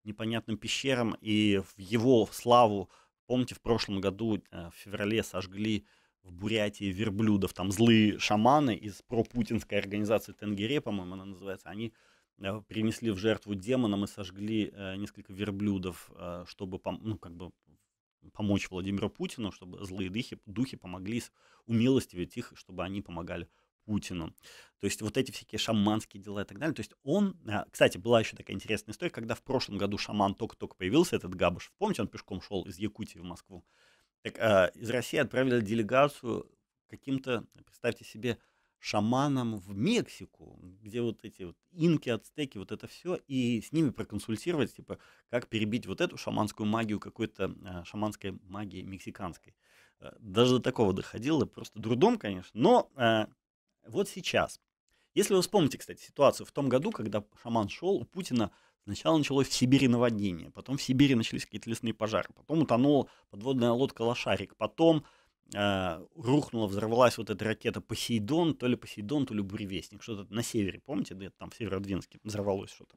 непонятным пещерам. И в его славу, помните, в прошлом году э, в феврале сожгли в Бурятии верблюдов, там злые шаманы из пропутинской организации Тенгере, по-моему, она называется, они э, принесли в жертву демонам и сожгли э, несколько верблюдов, чтобы, ну, как бы помочь Владимиру Путину, чтобы злые духи, духи помогли умилостивить их, чтобы они помогали Путину. То есть вот эти всякие шаманские дела и так далее. То есть он, э, кстати, была еще такая интересная история, когда в прошлом году шаман только-только появился, этот Габыш, помните, он пешком шел из Якутии в Москву. Так, э, из России отправили делегацию каким-то, представьте себе, шаманом в Мексику, где вот эти вот инки, ацтеки, вот это все, и с ними проконсультировать, типа, как перебить вот эту шаманскую магию какой-то э, шаманской магии мексиканской. Э, даже до такого доходило, просто трудом, конечно. Но э, вот сейчас, если вы вспомните, кстати, ситуацию в том году, когда шаман шел, у Путина сначала началось в Сибири наводнение, потом в Сибири начались какие-то лесные пожары, потом утонула подводная лодка «Лошарик», потом а, рухнула, взорвалась вот эта ракета Посейдон, то ли Посейдон, то ли Буревестник, что-то на севере, помните, да, там в Северодвинске взорвалось что-то,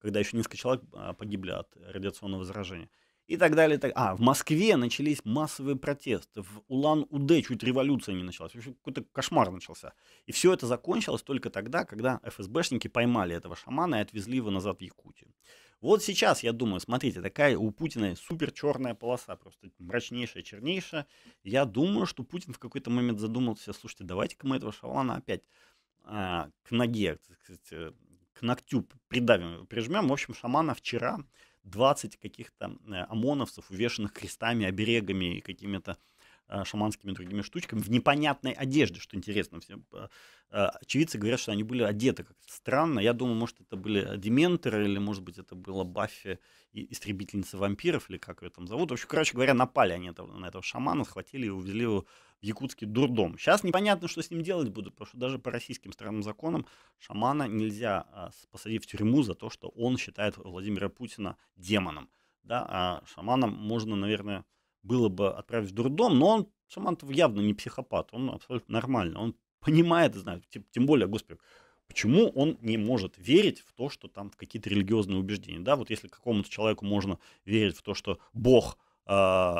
когда еще несколько человек а, погибли от радиационного заражения. И так далее. так... А, в Москве начались массовые протесты, в Улан-Удэ чуть революция не началась, какой-то кошмар начался. И все это закончилось только тогда, когда ФСБшники поймали этого шамана и отвезли его назад в Якутию. Вот сейчас, я думаю, смотрите, такая у Путина супер черная полоса, просто мрачнейшая, чернейшая. Я думаю, что Путин в какой-то момент задумался, слушайте, давайте-ка мы этого шалана опять а, к ноге, сказать, к ногтю придавим, прижмем. В общем, шамана вчера 20 каких-то э, ОМОНовцев, увешанных крестами, оберегами и какими-то а, шаманскими другими штучками в непонятной одежде, что интересно. Все а, очевидцы говорят, что они были одеты как-то странно. Я думаю, может, это были дементоры, или, может быть, это была Баффи, истребительница вампиров, или как ее там зовут. В общем, короче говоря, напали они на этого шамана, схватили и увезли его в якутский дурдом. Сейчас непонятно, что с ним делать будут, потому что даже по российским странным законам шамана нельзя а, посадить в тюрьму за то, что он считает Владимира Путина демоном. Да, а шаманом можно, наверное, было бы отправить в дурдом, но он, Самантов явно не психопат, он абсолютно нормально, он понимает, знает, тем более, господи, почему он не может верить в то, что там какие-то религиозные убеждения, да, вот если какому-то человеку можно верить в то, что Бог э,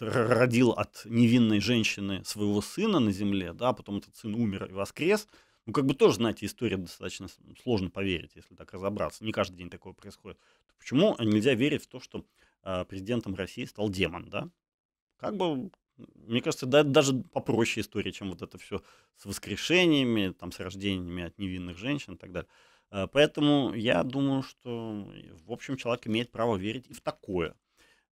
родил от невинной женщины своего сына на земле, да, а потом этот сын умер и воскрес, ну, как бы тоже, знаете, история достаточно сложно поверить, если так разобраться. Не каждый день такое происходит. Почему нельзя верить в то, что а, президентом России стал демон, да? Как бы, мне кажется, да, это даже попроще история, чем вот это все с воскрешениями, там, с рождениями от невинных женщин и так далее. А, поэтому я думаю, что, в общем, человек имеет право верить и в такое.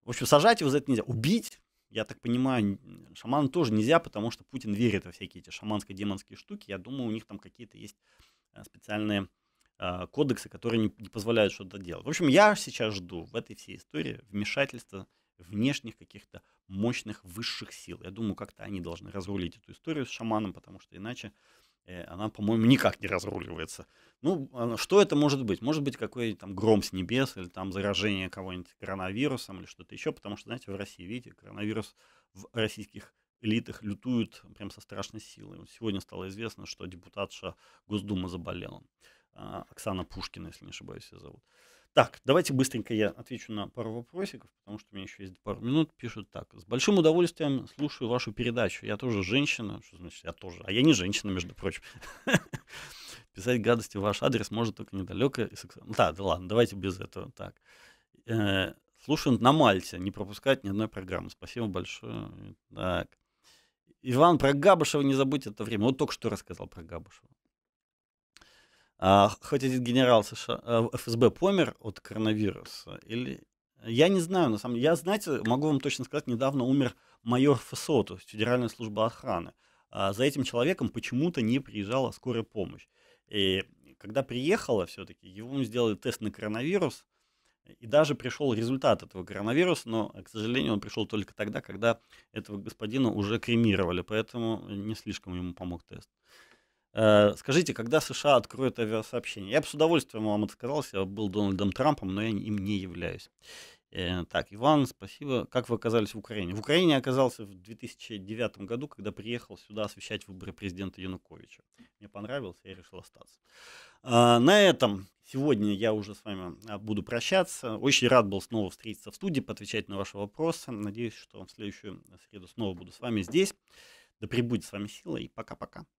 В общем, сажать его за это нельзя. Убить, я так понимаю, шамана тоже нельзя, потому что Путин верит во всякие эти шаманско-демонские штуки. Я думаю, у них там какие-то есть а, специальные а, кодексы, которые не, не позволяют что-то делать. В общем, я сейчас жду в этой всей истории вмешательства внешних каких-то мощных высших сил. Я думаю, как-то они должны разрулить эту историю с шаманом, потому что иначе э, она, по-моему, никак не разруливается. Ну, а что это может быть? Может быть, какой-то там гром с небес или там заражение кого-нибудь коронавирусом или что-то еще, потому что, знаете, в России, видите, коронавирус в российских элитах лютуют прям со страшной силой. Сегодня стало известно, что депутатша Госдумы заболела. А, Оксана Пушкина, если не ошибаюсь, ее зовут. Так, давайте быстренько я отвечу на пару вопросиков, потому что у меня еще есть пару минут. Пишут так. С большим удовольствием слушаю вашу передачу. Я тоже женщина. Что значит я тоже? А я не женщина, между прочим. Писать гадости в ваш адрес может только недалеко. Да, да ладно, давайте без этого. Так. Э, слушаем на Мальте. Не пропускать ни одной программы. Спасибо большое. Так. Иван, про Габышева не забудьте это время. Вот только что рассказал про Габышева. А, хоть один генерал США, э, ФСБ помер от коронавируса или... Я не знаю, на самом деле. Я, знаете, могу вам точно сказать, недавно умер майор ФСО, то есть Федеральная служба охраны. А за этим человеком почему-то не приезжала скорая помощь. И когда приехала все-таки, ему сделали тест на коронавирус, и даже пришел результат этого коронавируса, но, к сожалению, он пришел только тогда, когда этого господина уже кремировали, поэтому не слишком ему помог тест. Э, скажите, когда США откроют авиасообщение? Я бы с удовольствием вам отказался, я был Дональдом Трампом, но я им не являюсь. Э, так, Иван, спасибо. Как вы оказались в Украине? В Украине оказался в 2009 году, когда приехал сюда освещать выборы президента Януковича. Мне понравилось, я решил остаться. А, на этом сегодня я уже с вами а, буду прощаться. Очень рад был снова встретиться в студии, поотвечать на ваши вопросы. Надеюсь, что в следующую среду снова буду с вами здесь. Да прибудет с вами сила и пока-пока.